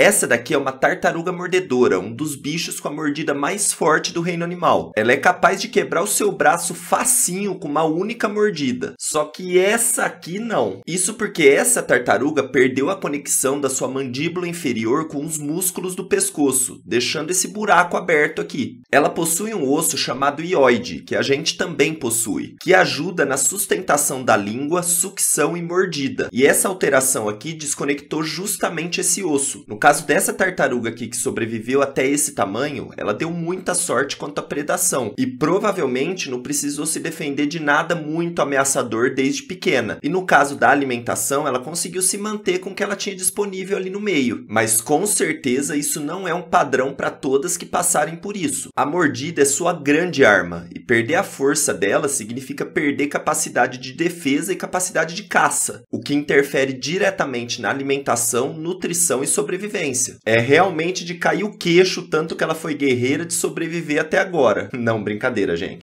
Essa daqui é uma tartaruga mordedora, um dos bichos com a mordida mais forte do reino animal. Ela é capaz de quebrar o seu braço facinho com uma única mordida. Só que essa aqui não. Isso porque essa tartaruga perdeu a conexão da sua mandíbula inferior com os músculos do pescoço, deixando esse buraco aberto aqui. Ela possui um osso chamado ioide, que a gente também possui, que ajuda na sustentação da língua, sucção e mordida. E essa alteração aqui desconectou justamente esse osso. No caso dessa tartaruga aqui que sobreviveu até esse tamanho, ela deu muita sorte quanto à predação e provavelmente não precisou se defender de nada muito ameaçador desde pequena. E no caso da alimentação, ela conseguiu se manter com o que ela tinha disponível ali no meio. Mas com certeza isso não é um padrão para todas que passarem por isso. A mordida é sua grande arma, e perder a força dela significa perder capacidade de defesa e capacidade de caça, o que interfere diretamente na alimentação, nutrição e sobrevivência. É realmente de cair o queixo tanto que ela foi guerreira de sobreviver até agora. Não, brincadeira, gente.